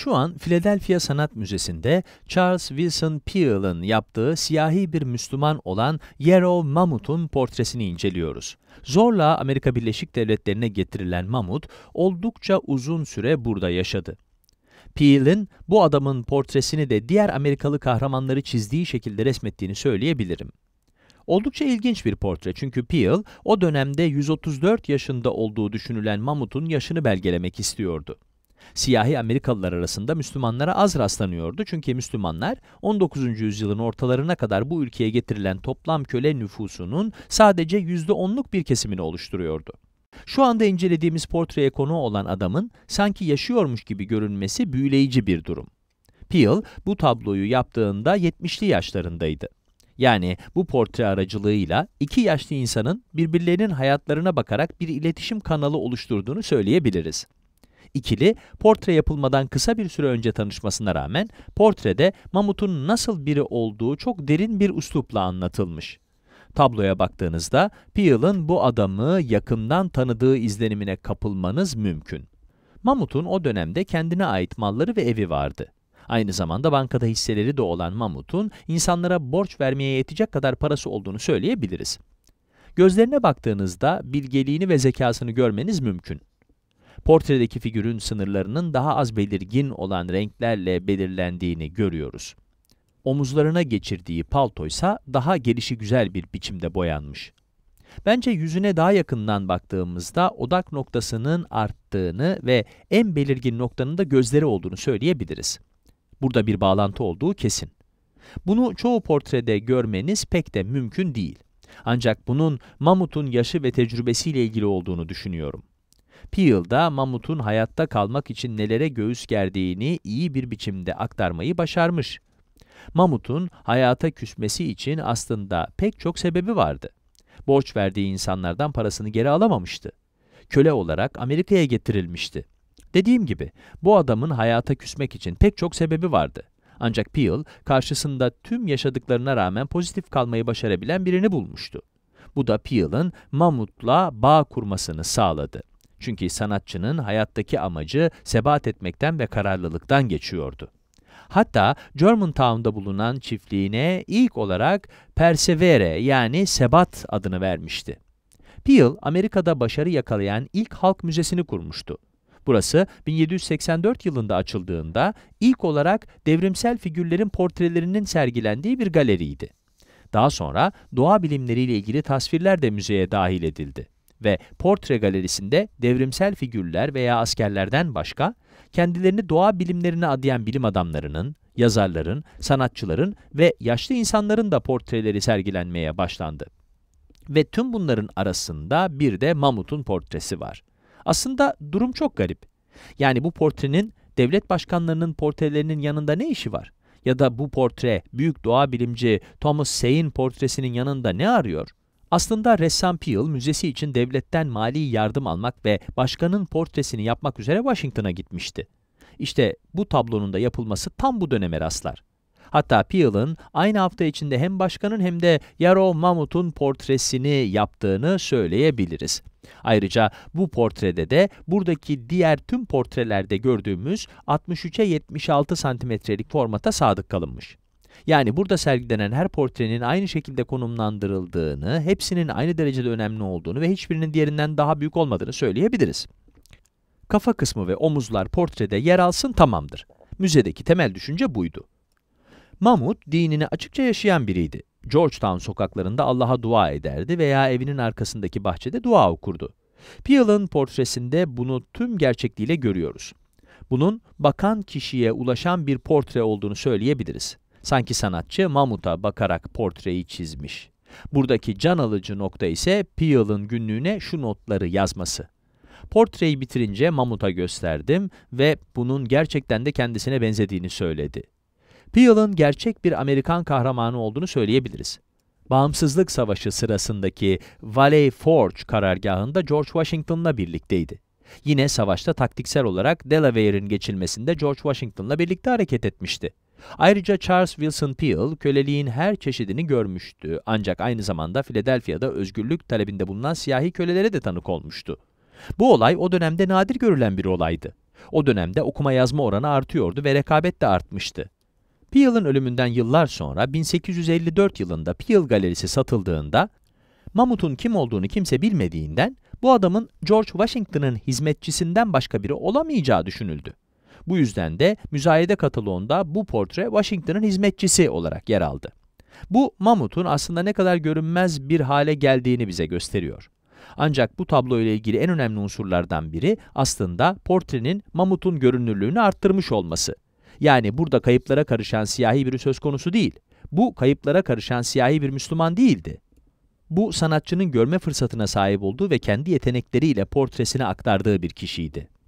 Şu an Philadelphia Sanat Müzesi'nde Charles Wilson Peale'ın yaptığı siyahi bir Müslüman olan Yarrow Mammoth'un portresini inceliyoruz. Zorla Amerika Birleşik Devletleri'ne getirilen Mammoth oldukça uzun süre burada yaşadı. Peale'in bu adamın portresini de diğer Amerikalı kahramanları çizdiği şekilde resmettiğini söyleyebilirim. Oldukça ilginç bir portre çünkü Peale o dönemde 134 yaşında olduğu düşünülen Mamut'un yaşını belgelemek istiyordu siyahi Amerikalılar arasında Müslümanlara az rastlanıyordu çünkü Müslümanlar 19. yüzyılın ortalarına kadar bu ülkeye getirilen toplam köle nüfusunun sadece %10'luk bir kesimini oluşturuyordu. Şu anda incelediğimiz portreye konu olan adamın sanki yaşıyormuş gibi görünmesi büyüleyici bir durum. Peel bu tabloyu yaptığında 70'li yaşlarındaydı. Yani bu portre aracılığıyla iki yaşlı insanın birbirlerinin hayatlarına bakarak bir iletişim kanalı oluşturduğunu söyleyebiliriz. İkili, portre yapılmadan kısa bir süre önce tanışmasına rağmen portrede mamutun nasıl biri olduğu çok derin bir üslupla anlatılmış. Tabloya baktığınızda Peale'ın bu adamı yakından tanıdığı izlenimine kapılmanız mümkün. Mamut'un o dönemde kendine ait malları ve evi vardı. Aynı zamanda bankada hisseleri de olan Mamut'un insanlara borç vermeye yetecek kadar parası olduğunu söyleyebiliriz. Gözlerine baktığınızda bilgeliğini ve zekasını görmeniz mümkün portredeki figürün sınırlarının daha az belirgin olan renklerle belirlendiğini görüyoruz. Omuzlarına geçirdiği palto ise daha gelişi güzel bir biçimde boyanmış. Bence yüzüne daha yakından baktığımızda odak noktasının arttığını ve en belirgin noktanın da gözleri olduğunu söyleyebiliriz. Burada bir bağlantı olduğu kesin. Bunu çoğu portrede görmeniz pek de mümkün değil. Ancak bunun Mamut'un yaşı ve tecrübesiyle ilgili olduğunu düşünüyorum. Peel da mamutun hayatta kalmak için nelere göğüs gerdiğini iyi bir biçimde aktarmayı başarmış. Mamutun hayata küsmesi için aslında pek çok sebebi vardı. Borç verdiği insanlardan parasını geri alamamıştı. Köle olarak Amerika'ya getirilmişti. Dediğim gibi, bu adamın hayata küsmek için pek çok sebebi vardı. Ancak Peel, karşısında tüm yaşadıklarına rağmen pozitif kalmayı başarabilen birini bulmuştu. Bu da Peel'ın Mamut'la bağ kurmasını sağladı. Çünkü sanatçının hayattaki amacı sebat etmekten ve kararlılıktan geçiyordu. Hatta Germantown'da bulunan çiftliğine ilk olarak Persevere yani Sebat adını vermişti. Peel, Amerika'da başarı yakalayan ilk halk müzesini kurmuştu. Burası 1784 yılında açıldığında ilk olarak devrimsel figürlerin portrelerinin sergilendiği bir galeriydi. Daha sonra doğa bilimleriyle ilgili tasvirler de müzeye dahil edildi ve portre galerisinde devrimsel figürler veya askerlerden başka, kendilerini doğa bilimlerine adayan bilim adamlarının, yazarların, sanatçıların ve yaşlı insanların da portreleri sergilenmeye başlandı. Ve tüm bunların arasında bir de Mamut'un portresi var. Aslında durum çok garip. Yani bu portrenin devlet başkanlarının portrelerinin yanında ne işi var? Ya da bu portre büyük doğa bilimci Thomas Say'in portresinin yanında ne arıyor? Aslında ressam Peel müzesi için devletten mali yardım almak ve başkanın portresini yapmak üzere Washington'a gitmişti. İşte bu tablonun da yapılması tam bu döneme rastlar. Hatta Peel'ın aynı hafta içinde hem başkanın hem de Yarov Mamut'un portresini yaptığını söyleyebiliriz. Ayrıca bu portrede de buradaki diğer tüm portrelerde gördüğümüz 63'e 76 santimetrelik formata sadık kalınmış. Yani burada sergilenen her portrenin aynı şekilde konumlandırıldığını, hepsinin aynı derecede önemli olduğunu ve hiçbirinin diğerinden daha büyük olmadığını söyleyebiliriz. Kafa kısmı ve omuzlar portrede yer alsın tamamdır. Müzedeki temel düşünce buydu. Mahmut dinini açıkça yaşayan biriydi. Georgetown sokaklarında Allah'a dua ederdi veya evinin arkasındaki bahçede dua okurdu. Peale'ın portresinde bunu tüm gerçekliğiyle görüyoruz. Bunun bakan kişiye ulaşan bir portre olduğunu söyleyebiliriz. Sanki sanatçı mamuta bakarak portreyi çizmiş. Buradaki can alıcı nokta ise Peale'ın günlüğüne şu notları yazması. Portreyi bitirince mamuta gösterdim ve bunun gerçekten de kendisine benzediğini söyledi. Peale'ın gerçek bir Amerikan kahramanı olduğunu söyleyebiliriz. Bağımsızlık Savaşı sırasındaki Valley Forge karargahında George Washington'la birlikteydi. Yine savaşta taktiksel olarak Delaware'in geçilmesinde George Washington'la birlikte hareket etmişti. Ayrıca Charles Wilson Peale köleliğin her çeşidini görmüştü ancak aynı zamanda Philadelphia'da özgürlük talebinde bulunan siyahi kölelere de tanık olmuştu. Bu olay o dönemde nadir görülen bir olaydı. O dönemde okuma yazma oranı artıyordu ve rekabet de artmıştı. Peale'ın ölümünden yıllar sonra 1854 yılında Peale Galerisi satıldığında Mamut'un kim olduğunu kimse bilmediğinden bu adamın George Washington'ın hizmetçisinden başka biri olamayacağı düşünüldü. Bu yüzden de müzayede kataloğunda bu portre Washington'ın hizmetçisi olarak yer aldı. Bu mamutun aslında ne kadar görünmez bir hale geldiğini bize gösteriyor. Ancak bu tablo ile ilgili en önemli unsurlardan biri aslında portrenin mamutun görünürlüğünü arttırmış olması. Yani burada kayıplara karışan siyahi biri söz konusu değil. Bu kayıplara karışan siyahi bir Müslüman değildi. Bu sanatçının görme fırsatına sahip olduğu ve kendi yetenekleriyle portresini aktardığı bir kişiydi.